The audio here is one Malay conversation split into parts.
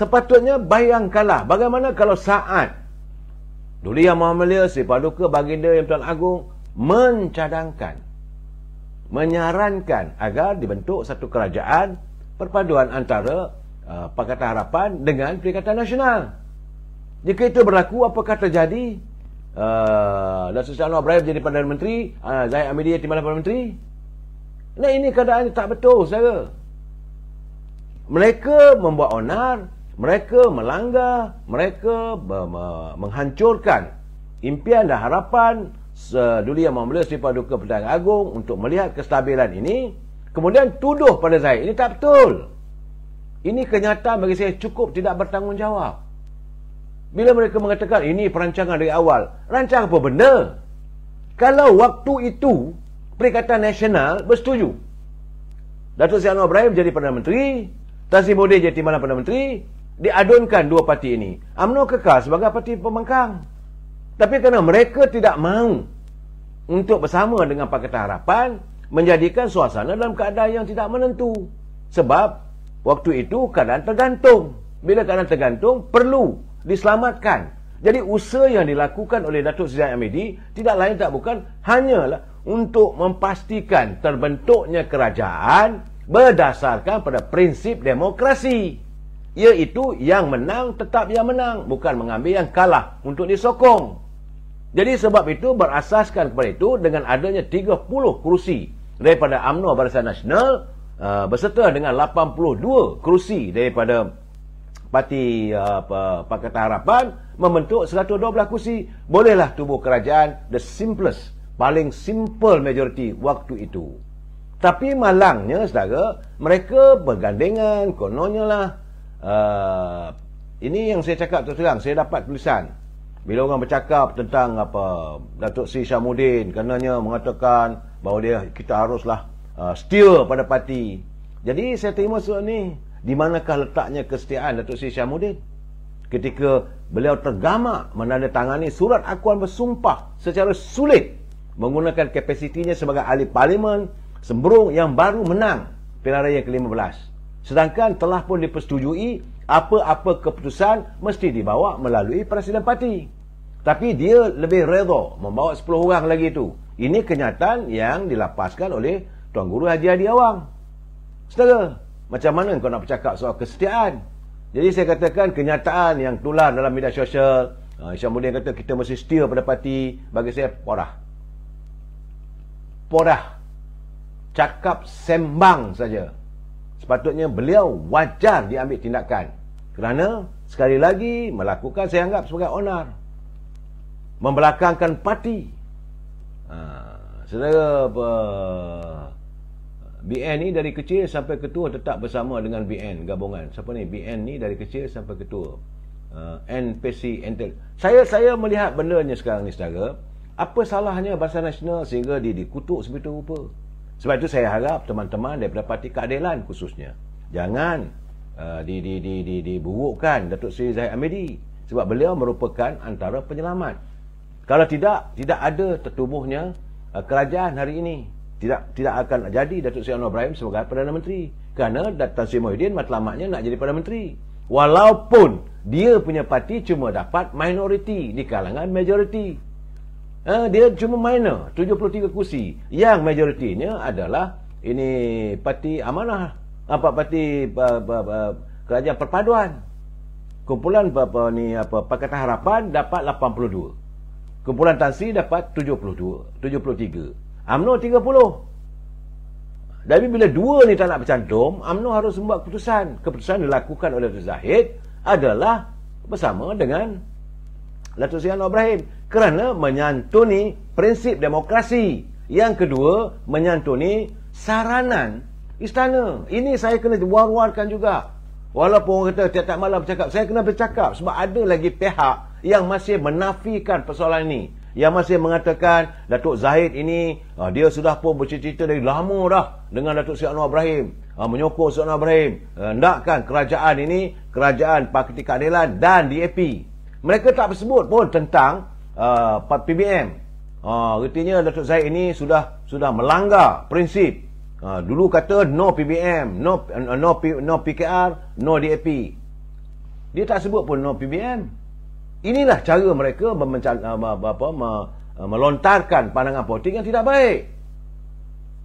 Sepatutnya bayangkanlah bagaimana kalau saat Duli Yang Maha Mulia Sri Paduka Baginda Yang Tuan Agung mencadangkan menyarankan agar dibentuk satu kerajaan perpaduan antara uh, Pakatan Harapan dengan Perikatan Nasional. Jika itu berlaku, apakah terjadi? Uh, Dato' Sri Anwar Ibrahim jadi Perdana Menteri, uh, Zahid Amidi jadi Perdana Menteri. Nah, ini keadaan tak betul, saya. Mereka membuat onar, mereka melanggar, mereka menghancurkan impian dan harapan Duli Yang Maha Mulia Sri Paduka Perdana Agong untuk melihat kestabilan ini. Kemudian tuduh pada saya, ini tak betul. Ini kenyataan bagi saya cukup tidak bertanggungjawab. Bila mereka mengatakan ini perancangan dari awal, rancang apa benda? Kalau waktu itu Perikatan Nasional bersetuju. Datuk Seri Anwar Ibrahim jadi Perdana Menteri, Tan Sri Mudin jadi Timbalan Perdana Menteri, diadunkan dua parti ini. UMNO kekal sebagai parti pembangkang. Tapi kerana mereka tidak mahu untuk bersama dengan Pakatan Harapan, menjadikan suasana dalam keadaan yang tidak menentu. Sebab waktu itu keadaan tergantung. Bila keadaan tergantung, perlu diselamatkan. Jadi usaha yang dilakukan oleh Datuk Seri Zain Amidi tidak lain tak bukan hanyalah untuk memastikan terbentuknya kerajaan berdasarkan pada prinsip demokrasi iaitu yang menang tetap yang menang bukan mengambil yang kalah untuk disokong jadi sebab itu berasaskan kepada itu dengan adanya 30 kerusi daripada UMNO Barisan Nasional uh, berserta dengan 82 kerusi daripada Parti uh, Pakatan Harapan membentuk 112 kursi bolehlah tubuh kerajaan the simplest paling simple majority waktu itu tapi malangnya saudara mereka bergandengan kononnya lah Ah, ini yang saya cakap terus terang saya dapat tulisan bila orang bercakap tentang apa Datuk Sri Syamuddin kerananya mengatakan bahawa dia kita haruslah uh, setia pada parti. Jadi saya terima soal ni, di manakah letaknya kesetiaan Datuk Sri Syamuddin? Ketika beliau tergamak menandatangani surat akuan bersumpah secara sulit menggunakan kapasitinya sebagai ahli parlimen Semberung yang baru menang pilihan raya ke-15. Sedangkan telah pun dipersetujui apa-apa keputusan mesti dibawa melalui Presiden Parti. Tapi dia lebih redha membawa 10 orang lagi itu. Ini kenyataan yang dilapaskan oleh Tuan Guru Haji Adi Awang. Setara, macam mana kau nak bercakap soal kesetiaan? Jadi saya katakan kenyataan yang tular dalam media sosial, ah, Isyamuddin kata kita mesti setia pada parti, bagi saya porah. Porah. Cakap sembang saja sepatutnya beliau wajar diambil tindakan kerana sekali lagi melakukan saya anggap sebagai onar membelakangkan parti ha, saudara apa, BN ni dari kecil sampai ketua tetap bersama dengan BN gabungan siapa ni BN ni dari kecil sampai ketua uh, ha, NPC Intel saya saya melihat benda ni sekarang ni saudara apa salahnya Bahasa Nasional sehingga dia dikutuk sebegitu rupa sebab itu saya harap teman-teman daripada Parti Keadilan khususnya jangan uh, di di di di diburukkan Datuk Seri Zahid Amedi sebab beliau merupakan antara penyelamat. Kalau tidak tidak ada tertubuhnya uh, kerajaan hari ini tidak tidak akan jadi Datuk Seri Anwar Ibrahim sebagai Perdana Menteri kerana Datuk Seri Mohidin matlamatnya nak jadi Perdana Menteri. Walaupun dia punya parti cuma dapat minoriti di kalangan majoriti. Uh, dia cuma minor, 73 lah. kursi. Yang majoritinya adalah ini parti amanah. Apa ha, parti uh, uh, uh, kerajaan perpaduan. Kumpulan apa ni apa Pakatan Harapan dapat 82. Kumpulan Tansi dapat 72, 73. AMNO 30. Tapi bila dua ni tak nak bercantum, AMNO harus membuat keputusan. Keputusan dilakukan oleh Dr. Zahid adalah bersama dengan Datuk Seri Anwar Ibrahim kerana menyantuni prinsip demokrasi. Yang kedua, menyantuni saranan istana. Ini saya kena war-warkan juga. Walaupun orang kata tiap-tiap malam bercakap, saya kena bercakap sebab ada lagi pihak yang masih menafikan persoalan ini. Yang masih mengatakan Datuk Zahid ini ah, dia sudah pun bercerita dari lama dah dengan Datuk Seri Anwar Ibrahim. Ah, menyokong Seri Anwar Ibrahim. Hendakkan eh, kerajaan ini, kerajaan Parti Keadilan dan DAP. Mereka tak bersebut pun tentang uh, PBM. Uh, Ertinya Datuk Zahid ini sudah sudah melanggar prinsip. Uh, dulu kata no PBM, no uh, no P, no PKR, no DAP. Dia tak sebut pun no PBM. Inilah cara mereka memenca- uh, apa, me, uh, melontarkan pandangan politik yang tidak baik.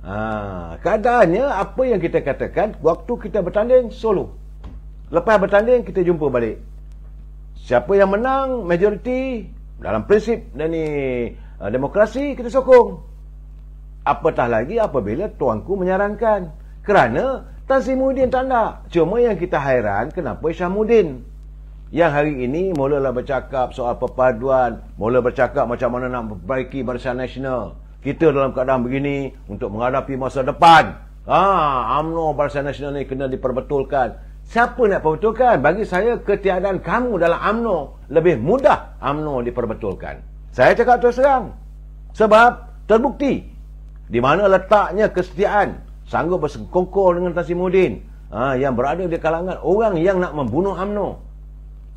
Ha, kadarnya apa yang kita katakan waktu kita bertanding solo. Lepas bertanding kita jumpa balik siapa yang menang majoriti dalam prinsip dan ni uh, eh, demokrasi kita sokong apatah lagi apabila tuanku menyarankan kerana Tan Sri Muhyiddin tak nak cuma yang kita hairan kenapa Syamuddin yang hari ini mulalah bercakap soal perpaduan mula bercakap macam mana nak perbaiki barisan nasional kita dalam keadaan begini untuk menghadapi masa depan ah ha, UMNO barisan nasional ni kena diperbetulkan Siapa nak perbetulkan? Bagi saya, ketiadaan kamu dalam amno lebih mudah amno diperbetulkan. Saya cakap terus terang. Sebab terbukti di mana letaknya kesetiaan sanggup bersengkongkol dengan Tasimuddin ha, yang berada di kalangan orang yang nak membunuh amno.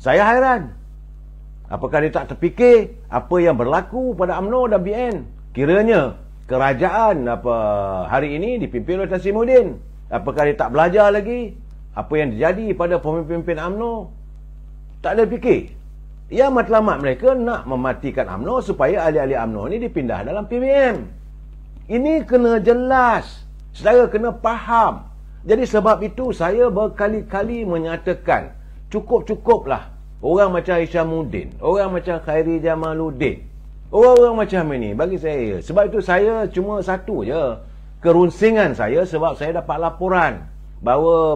Saya hairan. Apakah dia tak terfikir apa yang berlaku pada amno dan BN? Kiranya kerajaan apa hari ini dipimpin oleh Tan Apakah dia tak belajar lagi apa yang terjadi pada pemimpin-pemimpin UMNO tak ada fikir Ya matlamat mereka nak mematikan UMNO supaya ahli-ahli UMNO ni dipindah dalam PBM. Ini kena jelas. Saudara kena faham. Jadi sebab itu saya berkali-kali menyatakan cukup-cukuplah orang macam Aisyah Mudin, orang macam Khairi Jamaluddin, orang-orang macam ini bagi saya. Sebab itu saya cuma satu je kerunsingan saya sebab saya dapat laporan bahawa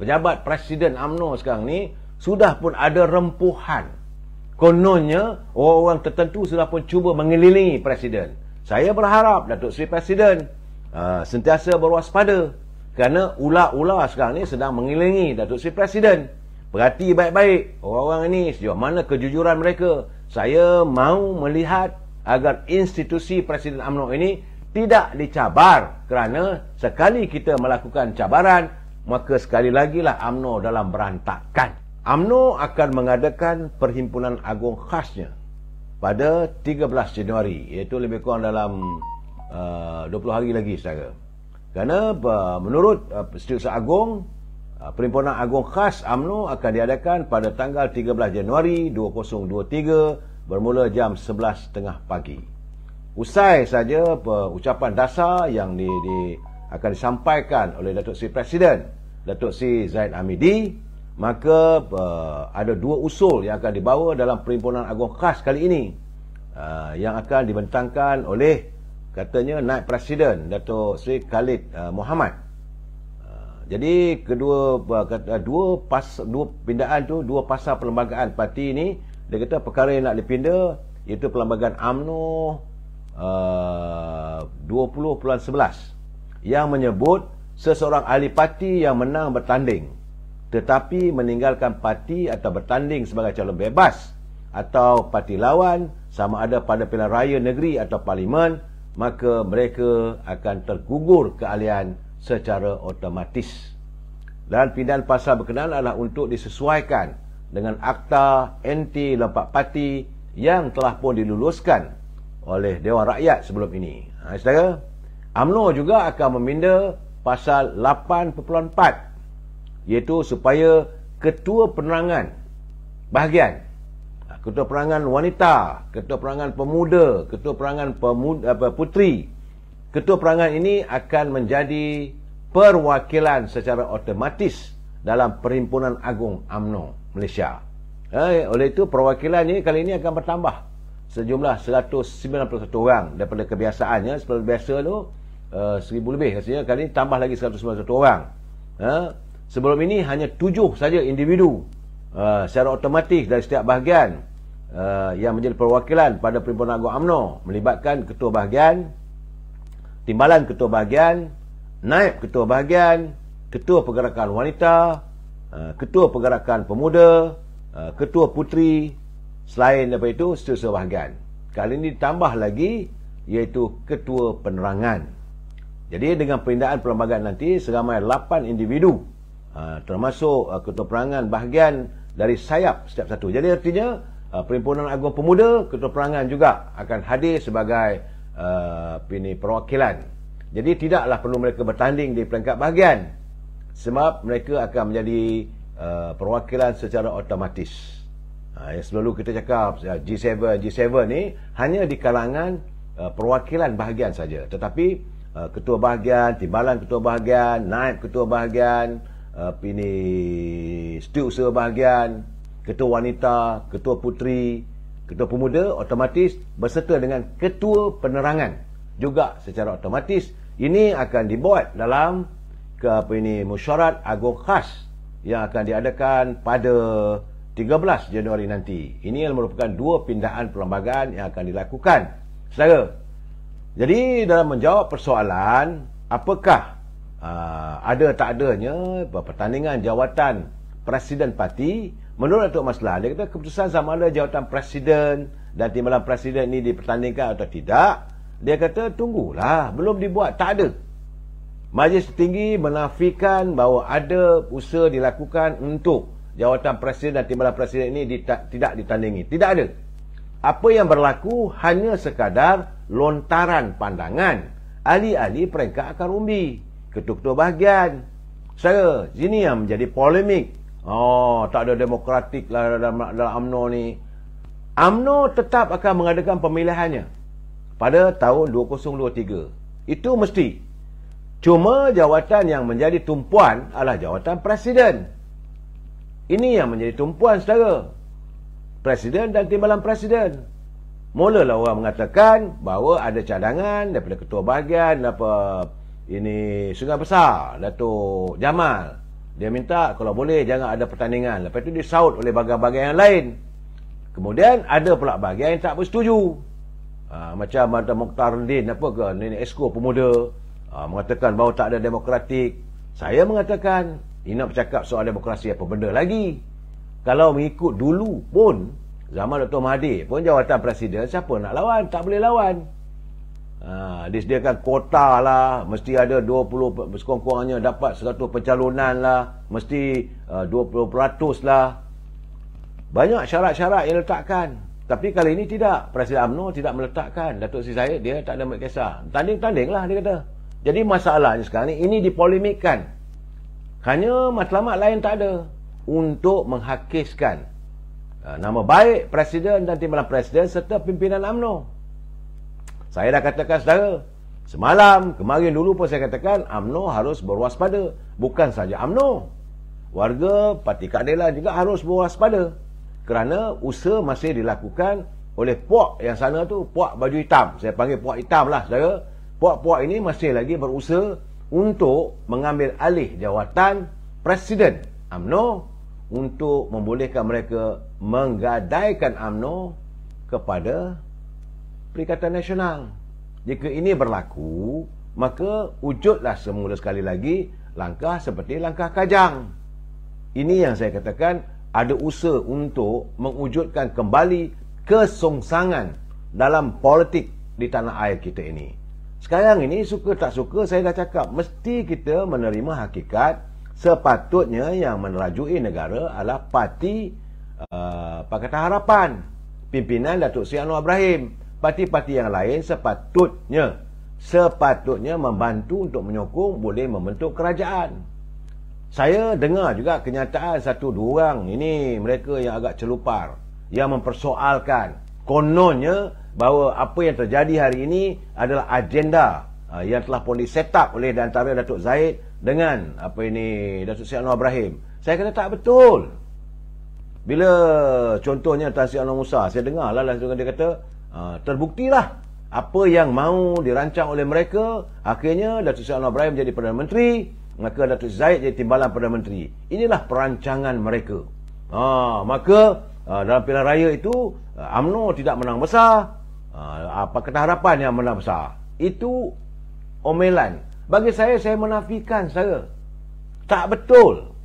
pejabat presiden AMNO sekarang ni sudah pun ada rempuhan. Kononnya orang-orang tertentu sudah pun cuba mengelilingi presiden. Saya berharap Datuk Seri Presiden uh, sentiasa berwaspada kerana ular-ular sekarang ni sedang mengelilingi Datuk Seri Presiden. Perhati baik-baik orang-orang ini sejauh mana kejujuran mereka. Saya mahu melihat agar institusi Presiden AMNO ini tidak dicabar kerana sekali kita melakukan cabaran, maka sekali lagi lah Amno dalam berantakan. Amno akan mengadakan perhimpunan agung khasnya pada 13 Januari iaitu lebih kurang dalam uh, 20 hari lagi saudara. Kerana uh, menurut uh, Setiausaha Agung, uh, perhimpunan agung khas Amno akan diadakan pada tanggal 13 Januari 2023 bermula jam 11.30 pagi usai saja ucapan dasar yang di, di, akan disampaikan oleh Datuk Seri Presiden Datuk Seri Zaid Hamidi maka ada dua usul yang akan dibawa dalam perhimpunan agung khas kali ini ah, yang akan dibentangkan oleh katanya naib presiden Datuk Seri Khalid ah, Muhammad ah, jadi kedua dua pas dua pindaan tu dua pasal perlembagaan parti ini dia kata perkara yang nak dipindah itu perlembagaan AMNO uh, 20.11 yang menyebut seseorang ahli parti yang menang bertanding tetapi meninggalkan parti atau bertanding sebagai calon bebas atau parti lawan sama ada pada pilihan raya negeri atau parlimen maka mereka akan tergugur kealian secara otomatis dan pindahan pasal berkenaan adalah untuk disesuaikan dengan akta anti lompat parti yang telah pun diluluskan oleh Dewan Rakyat sebelum ini. Ha, saudara, UMNO juga akan meminda pasal 8.4 iaitu supaya ketua penerangan bahagian ha, ketua perangan wanita, ketua perangan pemuda, ketua perangan pemuda, apa, putri. Ketua perangan ini akan menjadi perwakilan secara automatis dalam Perhimpunan Agung Amno Malaysia. Eh, oleh itu perwakilan ini kali ini akan bertambah sejumlah 191 orang daripada kebiasaannya seperti biasa tu uh, eh, 1000 lebih rasanya kali ini tambah lagi 191 orang uh, sebelum ini hanya 7 saja individu uh, secara automatik dari setiap bahagian uh, yang menjadi perwakilan pada Perhimpunan Agung UMNO melibatkan ketua bahagian timbalan ketua bahagian naib ketua bahagian ketua pergerakan wanita uh, ketua pergerakan pemuda uh, ketua putri Selain daripada itu, seterusnya bahagian. Kali ini ditambah lagi iaitu ketua penerangan. Jadi dengan perindahan perlembagaan nanti, seramai 8 individu ah, termasuk ah, ketua penerangan bahagian dari sayap setiap satu. Jadi artinya ah, Perhimpunan Agung Pemuda, ketua penerangan juga akan hadir sebagai pini perwakilan. Jadi tidaklah perlu mereka bertanding di peringkat bahagian sebab mereka akan menjadi perwakilan secara otomatis. Ha, yang selalu kita cakap G7 ya, G7 ni hanya di kalangan uh, perwakilan bahagian saja tetapi uh, ketua bahagian timbalan ketua bahagian naib ketua bahagian ini uh, pini setiausaha bahagian ketua wanita ketua puteri ketua pemuda otomatis berserta dengan ketua penerangan juga secara otomatis ini akan dibuat dalam ke apa ini mesyuarat agung khas yang akan diadakan pada 13 Januari nanti. Ini adalah merupakan dua pindaan perlembagaan yang akan dilakukan. Saudara, jadi dalam menjawab persoalan apakah uh, ada tak adanya pertandingan jawatan Presiden Parti, menurut Datuk Maslah, dia kata keputusan sama ada jawatan Presiden dan timbalan Presiden ini dipertandingkan atau tidak, dia kata tunggulah, belum dibuat, tak ada. Majlis Tinggi menafikan bahawa ada usaha dilakukan untuk jawatan presiden dan timbalan presiden ini dita- tidak ditandingi. Tidak ada. Apa yang berlaku hanya sekadar lontaran pandangan. Ahli-ahli peringkat akar umbi. Ketua-ketua bahagian. Saya, ini yang menjadi polemik. Oh, tak ada demokratik lah dalam, dalam UMNO ni. UMNO tetap akan mengadakan pemilihannya pada tahun 2023. Itu mesti. Cuma jawatan yang menjadi tumpuan adalah jawatan presiden. Ini yang menjadi tumpuan saudara. Presiden dan timbalan presiden. Mulalah orang mengatakan bahawa ada cadangan daripada ketua bahagian apa ini Sungai Besar, Datuk Jamal. Dia minta kalau boleh jangan ada pertandingan. Lepas itu disaut oleh bahagian-bahagian yang lain. Kemudian ada pula bahagian yang tak bersetuju. Ha, macam ada Mokhtar Din apa ke, Nenek Esko Pemuda. Ha, mengatakan bahawa tak ada demokratik. Saya mengatakan ini nak bercakap soal demokrasi apa benda lagi. Kalau mengikut dulu pun, zaman Dr. Mahathir pun jawatan presiden, siapa nak lawan? Tak boleh lawan. Ha, disediakan kuota lah, mesti ada 20, sekurang-kurangnya dapat 100 pencalonan lah, mesti uh, 20% lah. Banyak syarat-syarat yang letakkan. Tapi kali ini tidak. Presiden UMNO tidak meletakkan. Datuk Seri Zahid, dia tak ada mereka Tanding-tanding lah, dia kata. Jadi masalahnya sekarang ni, ini dipolemikkan. Hanya matlamat lain tak ada untuk menghakiskan uh, nama baik Presiden dan Timbalan Presiden serta pimpinan UMNO. Saya dah katakan saudara, semalam, kemarin dulu pun saya katakan UMNO harus berwaspada. Bukan saja UMNO. Warga Parti Kadela juga harus berwaspada. Kerana usaha masih dilakukan oleh puak yang sana tu, puak baju hitam. Saya panggil puak hitam lah saudara. Puak-puak ini masih lagi berusaha untuk mengambil alih jawatan Presiden UMNO untuk membolehkan mereka menggadaikan UMNO kepada Perikatan Nasional. Jika ini berlaku, maka wujudlah semula sekali lagi langkah seperti langkah kajang. Ini yang saya katakan ada usaha untuk mengwujudkan kembali kesongsangan dalam politik di tanah air kita ini. Sekarang ini suka tak suka saya dah cakap mesti kita menerima hakikat sepatutnya yang menerajui negara adalah parti uh, Pakatan Harapan pimpinan Datuk Seri Anwar Ibrahim parti-parti yang lain sepatutnya sepatutnya membantu untuk menyokong boleh membentuk kerajaan saya dengar juga kenyataan satu dua orang ini mereka yang agak celupar yang mempersoalkan kononnya bahawa apa yang terjadi hari ini adalah agenda ah, yang telah pun di up oleh dan antara Datuk Zaid dengan apa ini Datuk Syed Anwar Ibrahim. Saya kata tak betul. Bila contohnya Tan Sri Anwar Musa, saya dengar lah langsung dia kata, ah, terbuktilah apa yang mahu dirancang oleh mereka, akhirnya Datuk Sri Anwar Ibrahim jadi Perdana Menteri, maka Datuk Zaid jadi timbalan Perdana Menteri. Inilah perancangan mereka. Ha, maka dalam pilihan raya itu, UMNO tidak menang besar, Ah, apa kata harapan yang benar besar itu omelan bagi saya saya menafikan saya tak betul